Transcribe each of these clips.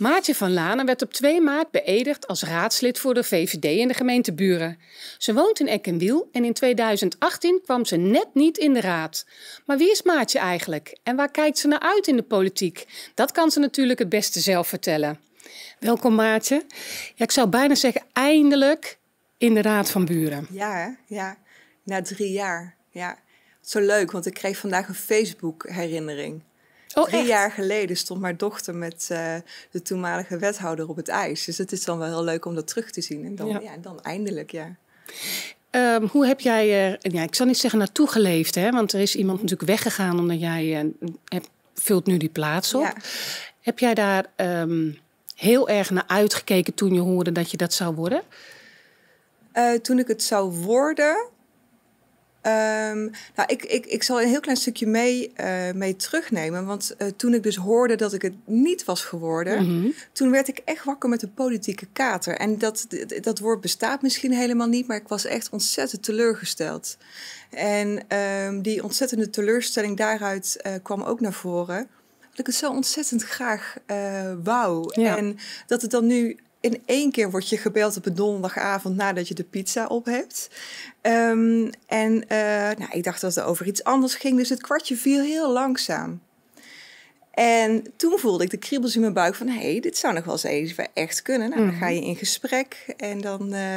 Maartje van Lanen werd op 2 maart beëdigd als raadslid voor de VVD in de gemeente Buren. Ze woont in Eckenwiel en in 2018 kwam ze net niet in de raad. Maar wie is Maartje eigenlijk en waar kijkt ze naar uit in de politiek? Dat kan ze natuurlijk het beste zelf vertellen. Welkom Maartje. Ja, ik zou bijna zeggen eindelijk in de raad van Buren. Ja, ja. Na drie jaar. Ja. Zo leuk, want ik kreeg vandaag een Facebook-herinnering. Oh, Drie jaar geleden stond mijn dochter met eh, de toenmalige wethouder op het ijs. Dus het is dan wel heel leuk om dat terug te zien. En dan, ja. dan eindelijk, ja. Ehm, hoe heb jij, eh, ja, ik zal niet zeggen naartoe geleefd, hè? want er is iemand natuurlijk weggegaan omdat jij eh, vult nu die plaats op. Heb jij daar ehm, heel erg naar uitgekeken toen je hoorde dat je dat zou worden? toen ik het zou worden, Ehm, nou, ik, ik, ik zal een heel klein stukje mee, eh, mee terugnemen. Want eh, toen ik dus hoorde dat ik het niet was geworden, mhm. toen werd ik echt wakker met een politieke kater. En dat, dat woord bestaat misschien helemaal niet, maar ik was echt ontzettend teleurgesteld. En ehm, die ontzettende teleurstelling daaruit eh, kwam ook naar voren. Dat ik het zo ontzettend graag wou. En dat het dan nu in één keer word je gebeld op een donderdagavond nadat je de pizza op hebt. Ehm, en eh, nou, ik dacht dat het over iets anders ging, dus het kwartje viel heel langzaam. En toen voelde ik de kriebels in mijn buik van... hé, hey, dit zou nog wel eens even echt kunnen. Nou, dan ga mhm. je in gesprek en dan, eh,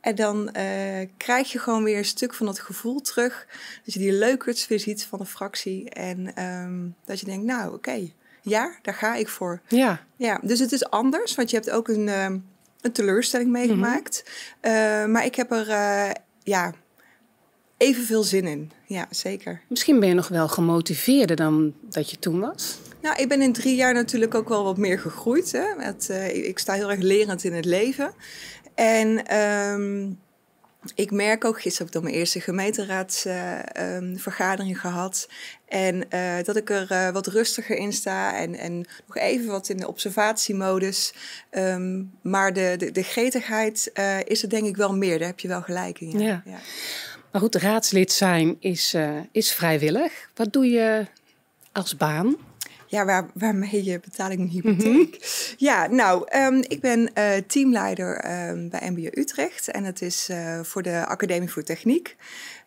en dan eh, krijg je gewoon weer een stuk van dat gevoel terug. Dat je die leukerts weer ziet van de fractie. En ehm, dat je denkt, nou oké, ja, daar ga ik voor. Ja. ja dus het is anders, want je hebt ook een, ehm, een teleurstelling meegemaakt. Mhm. Eh, maar ik heb er uh, ja, evenveel zin in. Ja, zeker. Misschien ben je nog wel gemotiveerder dan dat je toen was? Nou, ik ben in drie jaar natuurlijk ook wel wat meer gegroeid. Hè? Eh, ik sta heel erg lerend in het leven. En... Ehm, ik merk ook, gisteren heb ik dan mijn eerste gemeenteraadsvergadering eh, ehm, gehad. En eh, dat ik er eh, wat rustiger in sta en, en nog even wat in de observatiemodus. Ehm, maar de, de, de gretigheid is er denk ik wel meer, daar heb je wel gelijk in. Ja. ja. ja. Maar goed, raadslid zijn is, is vrijwillig. Wat doe je als baan? ja, waar, waarmee je betaling een hypotheek. Mhm. Ja, nou, ehm, ik ben eh, teamleider ehm, bij MBO Utrecht en dat is eh, voor de Academie voor Techniek.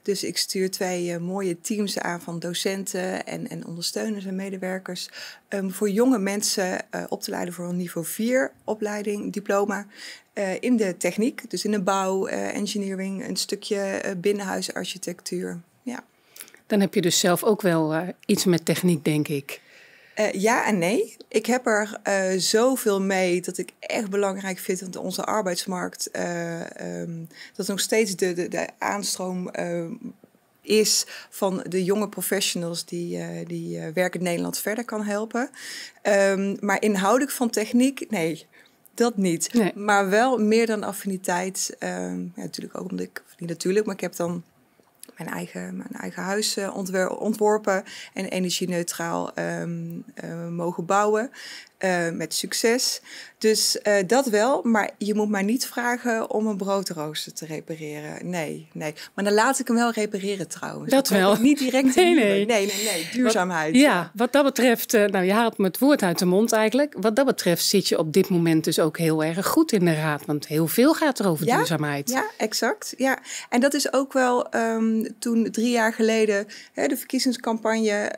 Dus ik stuur twee eh, mooie teams aan van docenten en, en ondersteuners en medewerkers. Um, voor jonge mensen op te leiden voor een niveau 4 opleiding, diploma. in de techniek, dus in de bouw, engineering, een stukje binnenhuisarchitectuur. Ja. Dan heb je dus zelf ook wel iets met techniek, denk ik. Eh, ja en nee. Ik heb er eh, zoveel mee dat ik echt belangrijk vind dat onze arbeidsmarkt, eh, ehm, dat nog steeds de, de, de aanstroom is van de jonge professionals die, uh, die uh, in Nederland verder kan helpen. Ehm, maar inhoudelijk van techniek, nee, dat niet. Maar wel meer dan affiniteit. Ehm, ja, natuurlijk ook omdat ik, niet natuurlijk, maar ik heb dan mijn eigen, mijn eigen huis eh, ontworpen en energie-neutraal ehm, eh, mogen bouwen. Eh, met succes. Dus eh, dat wel, maar je moet mij niet vragen om een broodrooster te repareren. Nee, nee. Maar dan laat ik hem wel repareren trouwens. Dat, wel. Niet direct. Nee, nee. nee, Duurzaamheid. ja, wat dat betreft, eh, nou je haalt me het woord uit de mond eigenlijk. Wat dat betreft zit je op dit moment dus ook heel erg goed in de raad. Want heel veel gaat er over duurzaamheid. Ja, exact. Ja. En dat is ook wel ehm, toen drie jaar geleden hè, de verkiezingscampagne.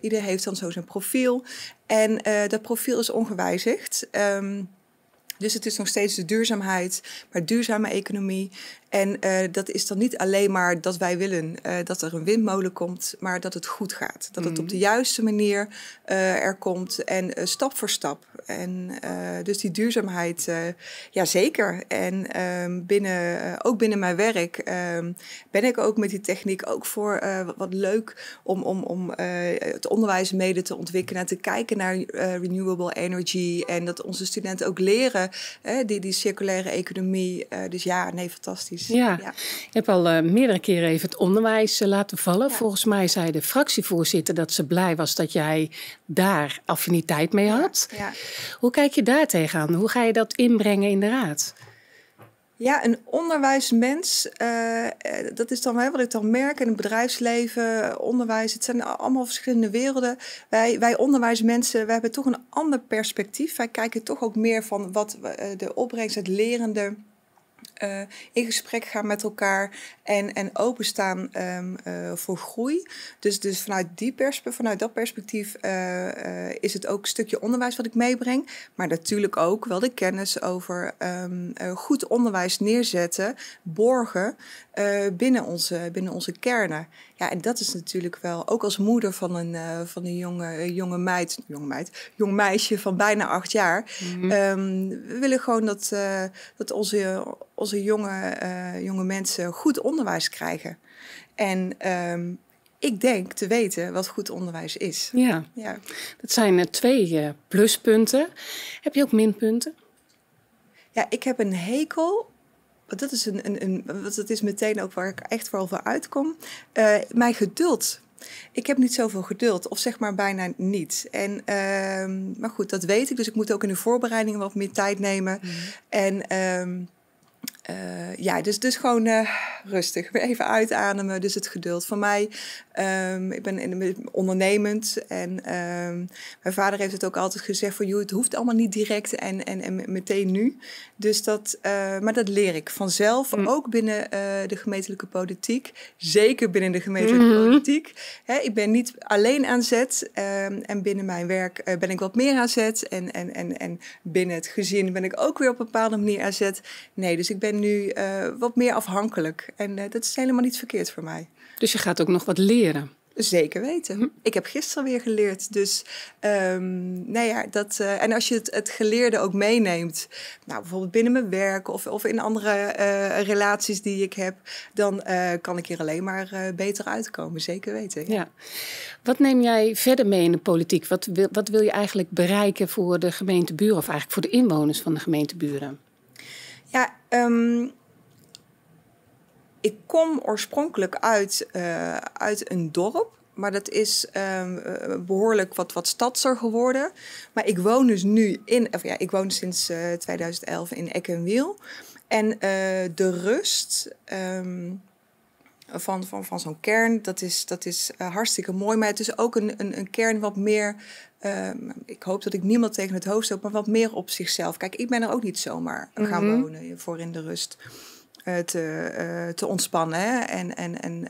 ieder heeft dan zo zijn profiel. En eh, dat profiel is ongewijzigd. Ehm, dus het is nog steeds de duurzaamheid, maar duurzame economie. En eh, dat is dan niet alleen maar dat wij willen eh, dat er een windmolen komt, maar dat het goed gaat. Dat het op mhm. de juiste manier eh, er komt en stap voor stap. En dus die duurzaamheid, ja zeker. En ehm, binnen, ook binnen mijn werk ehm, ben ik ook met die techniek ook voor wat leuk om, om, om het onderwijs mede te ontwikkelen en te kijken naar renewable energy. En dat onze studenten ook leren die, die circulaire economie. dus ja, nee, fantastisch. Ja. Ik heb al eh, meerdere keren even het onderwijs eh, laten vallen. Volgens mij zei de fractievoorzitter dat ze blij was dat jij daar affiniteit mee had. Ja. Hoe kijk je daar tegenaan? Hoe ga je dat inbrengen in de raad? Ja, een onderwijsmens, eh, dat is dan wat ik dan merk in het bedrijfsleven, onderwijs, het zijn allemaal verschillende werelden. Wij, wij onderwijsmensen, we hebben toch een ander perspectief. Wij kijken toch ook meer van wat de opbrengst, het lerende eh, in gesprek gaan met elkaar en, en openstaan ehm, eh, voor groei. Dus, dus vanuit, die pers vanuit dat perspectief eh, is het ook een stukje onderwijs wat ik meebreng. Maar natuurlijk ook wel de kennis over ehm, goed onderwijs neerzetten, borgen binnen, onze, binnen onze kernen. Ja, en dat is natuurlijk wel, ook als moeder van een, van een jonge, jonge meid, jonge meid, jong meisje van bijna acht jaar. Mhm. Ehm, we willen gewoon dat, dat onze onze jonge, uh, jonge mensen goed onderwijs krijgen. En ehm, ik denk te weten wat goed onderwijs is. Ja, ja. dat zijn eh, twee eh, pluspunten. Heb je ook minpunten? Ja, ik heb een hekel want dat is, een, een, een, dat is meteen ook waar ik echt wel voor uitkom. mijn geduld. Ik heb niet zoveel geduld, of zeg maar bijna niet. En, ehm, maar goed, dat weet ik. Dus ik moet ook in de voorbereidingen wat meer tijd nemen. Mhm. En ehm, eh, ja, dus, dus gewoon eh, rustig. Weer even uitademen. Dus het geduld van mij. Ehm, ik ben in, ondernemend. En ehm, mijn vader heeft het ook altijd gezegd voor jou. Het hoeft allemaal niet direct en, en, en meteen nu. Dus dat, eh, maar dat leer ik vanzelf. Mm. Ook binnen de gemeentelijke politiek. Zeker binnen de gemeentelijke mm-hmm. politiek. Hè, ik ben niet alleen aan zet. Ehm, en binnen mijn werk ben ik wat meer aan zet. En, en, en, en binnen het gezin ben ik ook weer op een bepaalde manier aan zet. Nee, dus ik ben nu eh, wat meer afhankelijk. En eh, dat is helemaal niet verkeerd voor mij. Dus je gaat ook nog wat leren? Zeker weten. Hm. Ik heb gisteren weer geleerd. Dus, um, nou ja, dat, eh, en als je het, het, geleerde ook meeneemt, nou, bijvoorbeeld binnen mijn werk of, of in andere relaties die ik heb, dan kan ik hier alleen maar beter uitkomen. Zeker weten. Ja. Wat neem jij verder mee in de politiek? Wat wil, wat wil je eigenlijk bereiken voor de Buren of eigenlijk voor de inwoners van de gemeenteburen? Ja, Ehm, ik kom oorspronkelijk uit, eh, uit een dorp. Maar dat is ehm, eh, behoorlijk wat, wat stadser geworden. Maar ik woon dus nu in, of ja, ik woon sinds 2011 eh, in Eck en de rust, ehm, van, van, van zo'n kern. Dat is, dat is eh, hartstikke mooi. Maar het is ook een, een, een kern wat meer. Ehm, ik hoop dat ik niemand tegen het hoofd stoot, maar wat meer op zichzelf. Kijk, ik ben er ook niet zomaar gaan mhm. wonen eh, voor in de rust. Eh, te, ontspannen. En, en,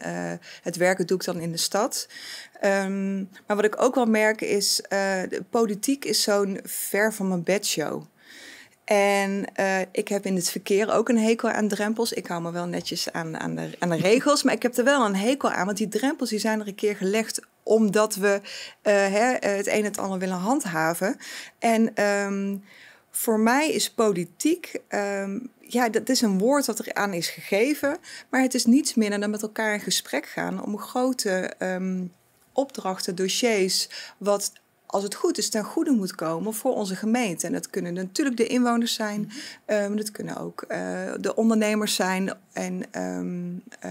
het werken doe ik dan in de stad. Ehm, maar wat ik ook wel merk is, de politiek is zo'n ver van mijn bedshow. En eh, ik heb in het verkeer ook een hekel aan drempels. Ik hou me wel netjes aan, aan, de, aan de regels, maar ik heb er wel een hekel aan. Want die drempels die zijn er een keer gelegd omdat we eh, hè, het een en het ander willen handhaven. En ehm, voor mij is politiek, ehm, ja, dat is een woord dat eraan is gegeven. Maar het is niets minder dan met elkaar in gesprek gaan om grote. Ehm, opdrachten, dossiers, wat als het goed is, ten goede moet komen voor onze gemeente. En dat kunnen natuurlijk de inwoners zijn, mhm. ehm, dat kunnen ook eh, de ondernemers zijn. En ehm, eh,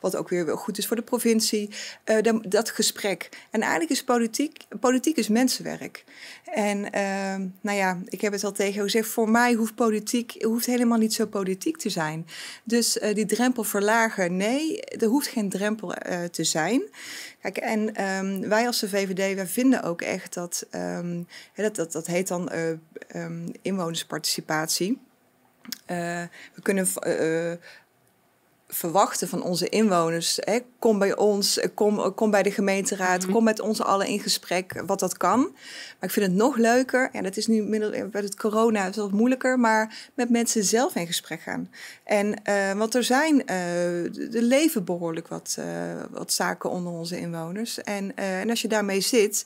wat ook weer wel goed is voor de provincie, eh, dat gesprek. En eigenlijk is politiek, politiek is mensenwerk. En ehm, nou ja, ik heb het al tegen gezegd, voor mij hoeft politiek hoeft helemaal niet zo politiek te zijn. Dus die drempel verlagen, nee, er hoeft geen drempel te zijn. Kijk, en ehm, wij als de VVD, wij vinden ook echt dat, ehm, dat, dat, dat heet dan eh, ehm, inwonersparticipatie. Eh, we kunnen eh, verwachten van onze inwoners. Hè, kom bij ons, kom, kom bij de gemeenteraad, mhm. kom met ons allen in gesprek, wat dat kan. Maar ik vind het nog leuker, en dat is nu middel, met het corona is wat moeilijker, maar met mensen zelf in gesprek gaan. En, eh, want er zijn, er eh, leven behoorlijk wat, eh, wat zaken onder onze inwoners. En, en als je daarmee zit,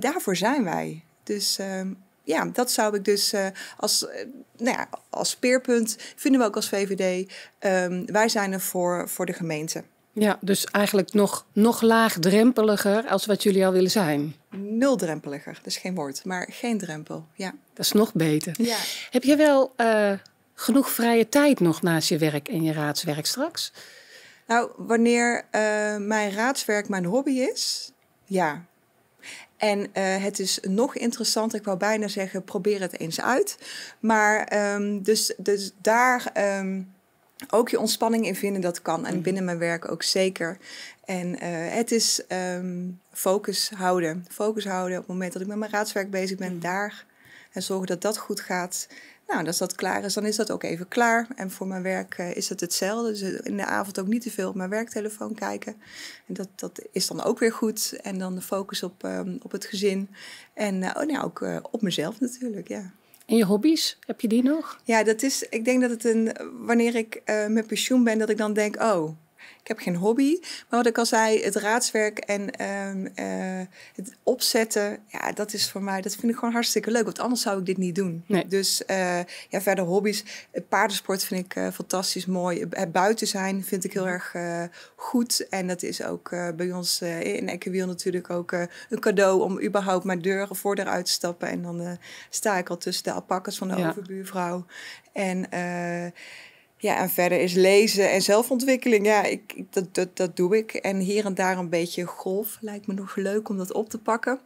daarvoor zijn wij. Dus ehm, ja, dat zou ik dus eh, als, eh, nou ja, als speerpunt vinden we ook als VVD. Ehm, wij zijn er voor, voor de gemeente. Ja, dus eigenlijk nog, nog laagdrempeliger als wat jullie al willen zijn. Nuldrempeliger, dat is geen woord, maar geen drempel. Ja. Dat is nog beter. Ja. Heb je wel eh, genoeg vrije tijd nog naast je werk en je raadswerk straks? Nou, wanneer mijn raadswerk mijn hobby is, ja, en eh, het is nog interessanter, ik wou bijna zeggen, probeer het eens uit. Maar ehm, dus, dus daar ehm, ook je ontspanning in vinden, dat kan. En mhm. binnen mijn werk ook zeker. En eh, het is ehm, focus houden. Focus houden op het moment dat ik met mijn raadswerk bezig ben, mhm. daar. En zorgen dat dat goed gaat. Nou, als dat klaar is, dan is dat ook even klaar. En voor mijn werk eh, is dat hetzelfde. Dus eh, in de avond ook niet te veel op mijn werktelefoon kijken. En dat, dat is dan ook weer goed. En dan de focus op, ehm, op het gezin. En eh, oh, nou, ook op mezelf natuurlijk, ja. En je hobby's, heb je die nog? Ja, dat is, ik denk dat het een, wanneer ik met pensioen ben, dat ik dan denk, oh, ik heb geen hobby. Maar wat ik al zei, het raadswerk en ehm, eh, het opzetten, ja, dat is voor mij, dat vind ik gewoon hartstikke leuk. Want anders zou ik dit niet doen. Dus eh, ja, verder hobby's. Eh, paardensport vind ik fantastisch mooi. Buiten zijn vind ik heel mhm. erg goed. En dat is ook bij ons in Ekkewiel natuurlijk ook een cadeau om überhaupt mijn deur voordeur uit te stappen. En dan sta ik al tussen de alpakkers van de overbuurvrouw. En ja, en verder is lezen en zelfontwikkeling. Ja, ik, dat, dat, dat doe ik. En hier en daar een beetje golf lijkt me nog leuk om dat op te pakken.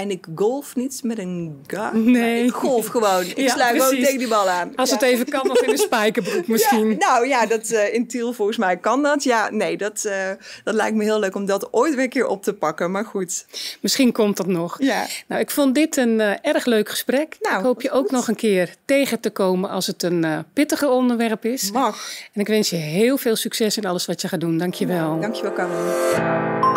En ik golf niet met een gang. Nee. Ik golf gewoon. Ik ja, ook gewoon tegen die bal aan. Als het even kan, nog in een spijkerbroek misschien. nou ja, dat, eh, in Tiel volgens mij kan dat. Ja, nee, dat, eh, dat lijkt me heel leuk om dat ooit weer een keer op te pakken. Maar goed. Misschien komt dat nog. Ja. Nou, ik vond dit een eh, erg leuk gesprek. Nou, ik hoop je ook nog een keer tegen te komen als het een pittiger onderwerp is. Mag. En ik wens je heel veel succes in alles wat je gaat doen. Dank je wel. Dank je wel, Carmen.